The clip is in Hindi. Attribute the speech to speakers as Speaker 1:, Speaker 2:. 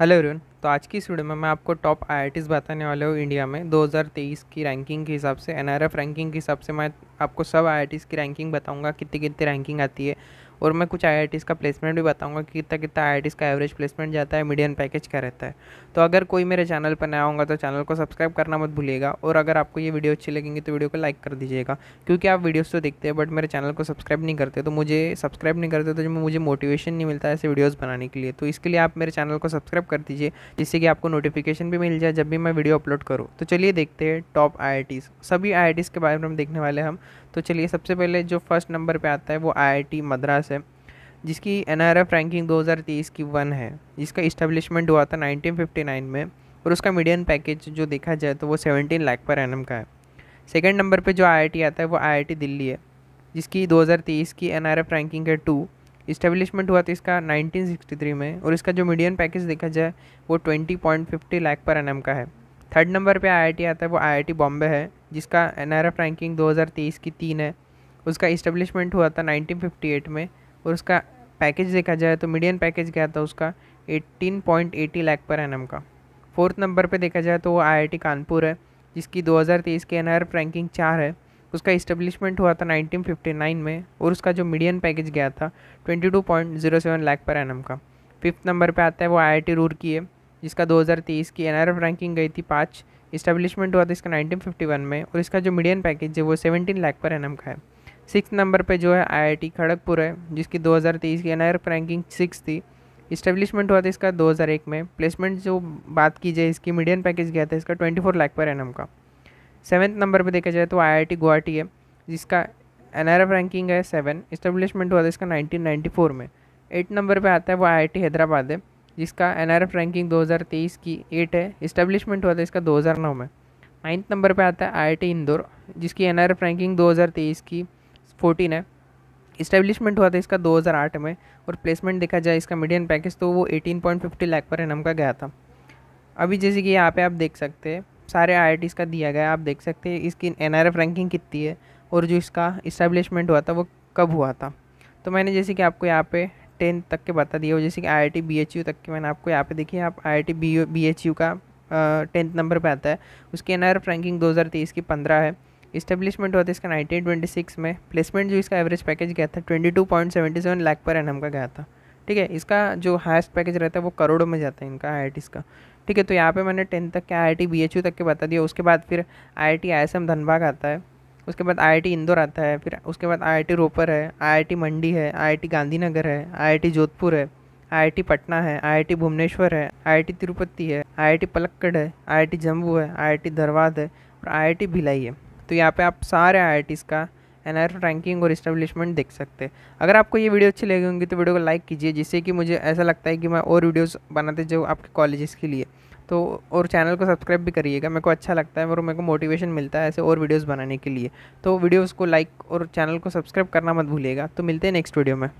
Speaker 1: हेलो एवरीवन तो आज की इस वीडियो में मैं आपको टॉप आई बताने वाला हूँ इंडिया में 2023 की रैंकिंग के हिसाब से एन रैंकिंग के हिसाब से मैं आपको सब आई की रैंकिंग बताऊँगा कितनी कितनी रैंकिंग आती है और मैं कुछ आई का प्लेसमेंट भी बताऊँगा कि कितना कितना आई का एवरेज प्लेसमेंट जाता है मीडियम पैकेज का रहता है तो अगर कोई मेरे चैनल पर नया होगा तो चैनल को सब्सक्राइब करना मत भूलिएगा और अगर आपको ये वीडियो अच्छी लगेंगी तो वीडियो को लाइक कर दीजिएगा क्योंकि आप वीडियोज़ तो देखते हैं बट मेरे चैनल को सब्सक्राइब नहीं करते तो मुझे सब्सक्राइब नहीं करते तो मुझे मोटिवेशन नहीं मिलता ऐसे वीडियोज़ बनाने के लिए तो इसके लिए आप मेरे चैनल को सब्सक्राइब कर दीजिए जिससे कि आपको नोटिफिकेशन भी मिल जाए जब भी मैं वीडियो अपलोड करूँ तो चलिए देखते हैं टॉप आई सभी आई के बारे में देखने वाले हम तो चलिए सबसे पहले जो फर्स्ट नंबर पर आता है वो आई मद्रास जिसकी एन रैंकिंग 2030 की वन है जिसका इस्टेब्लिशमेंट हुआ था 1959 में और उसका मीडियम पैकेज जो देखा जाए तो वो 17 लाख पर एनम का है सेकेंड नंबर पर जो आई आता है वो आई दिल्ली है जिसकी 2023 की एन रैंकिंग है टू इस्टेब्लिशमेंट हुआ था इसका 1963 में और इसका जो मीडियम पैकेज देखा जाए वो 20.50 लाख पर एनम का है थर्ड नंबर पे आईआईटी आता है वो आईआईटी बॉम्बे है जिसका एन रैंकिंग 2023 की तीन है उसका इस्टेब्लिशमेंट हुआ था 1958 में और उसका पैकेज देखा जाए तो मीडियम पैकेज क्या था उसका 18.80 लाख पर एन का फोर्थ नंबर पे देखा जाए तो वो आईआईटी कानपुर है जिसकी 2023 के एफ़ रैंकिंग चार है उसका इस्टेब्लिशमेंट हुआ था 1959 में और उसका जो मीडियम पैकेज गया था 22.07 लाख पर एन का फिफ्थ नंबर पे आता है वो रूर की है जिसका 2023 की एफ़ रैंकिंग गई थी पाँच इस्टेब्लिशमेंट हुआ था इसका 1951 में और इसका जो मीडियम पैकेज है वो 17 लाख पर एन का है सिक्स नंबर पे जो है आईआईटी खड़गपुर है जिसकी 2023 की एनआईआर रैंकिंग सिक्स थी इस्टेब्लिशमेंट हुआ था इसका 2001 में प्लेसमेंट जो बात की जाए इसकी मीडियम पैकेज गया था इसका 24 लाख पर एन का सेवन्थ नंबर पे देखा जाए तो आईआईटी गुवाहाटी है जिसका एन रैंकिंग है सेवन इस्टेब्लिशमेंट हुआ था इसका नाइनटीन में एट नंबर पर आता है वो आई हैदराबाद है जिसका एन रैंकिंग दो की एट है इस्टेब्लिशमेंट हुआ था इसका दो में नाइन्थ नंबर पर आता है आई इंदौर जिसकी एन रैंकिंग दो की फोर्टीन है इस्टेब्लिशमेंट हुआ था इसका 2008 में और प्लेसमेंट देखा जाए इसका मीडियम पैकेज तो वो 18.50 लाख पर एनम का गया था अभी जैसे कि यहाँ पे आप देख सकते हैं सारे आई का दिया गया आप देख सकते हैं इसकी एन रैंकिंग कितनी है और जो इसका इस्टेब्लिशमेंट हुआ था वो कब हुआ था तो मैंने जैसे कि आपको यहाँ पे टेंथ तक के बता दिया और जैसे कि I I T B H U तक के मैंने आपको यहाँ पे देखिए आप I I T B H U का टेंथ नंबर पे आता है उसकी एन रैंकिंग 2023 की पंद्रह है इस्टेब्लिशमेंट हुआ था इसका 1926 में प्लेसमेंट जो इसका एवरेज पैकेज गया था 22.77 लाख पर एनम का गया था ठीक है इसका जो हाइस्ट पैकेज रहता है वो करोड़ों में जाता है इनका आई का ठीक है तो यहाँ पे मैंने टेंथ तक के आई आई तक के बता दिया उसके बाद फिर I I S M Dhanbad आता है उसके बाद आई इंदौर आता है फिर उसके बाद आई रोपर है आई मंडी है आई गांधीनगर है आई जोधपुर है आई पटना है आई भुवनेश्वर है आई तिरुपति है आई पलक्कड़ है आई जम्मू है आईआईटी धरवाद है और आईआईटी भिलाई है तो यहाँ पे आप सारे आई का एन रैंकिंग और इस्टेब्लिशमेंट देख सकते हैं अगर आपको ये वीडियो अच्छी लगी होंगी तो वीडियो को लाइक कीजिए जिससे कि मुझे ऐसा लगता है कि मैं और वीडियोस बनाते जाऊँ आपके कॉलेजेस के लिए तो और चैनल को सब्सक्राइब भी करिएगा मेरे को अच्छा लगता है और मेरे को मोटिवेशन मिलता है ऐसे और वीडियोस बनाने के लिए तो वीडियोस को लाइक और चैनल को सब्सक्राइब करना मत भूलिएगा तो मिलते हैं नेक्स्ट वीडियो में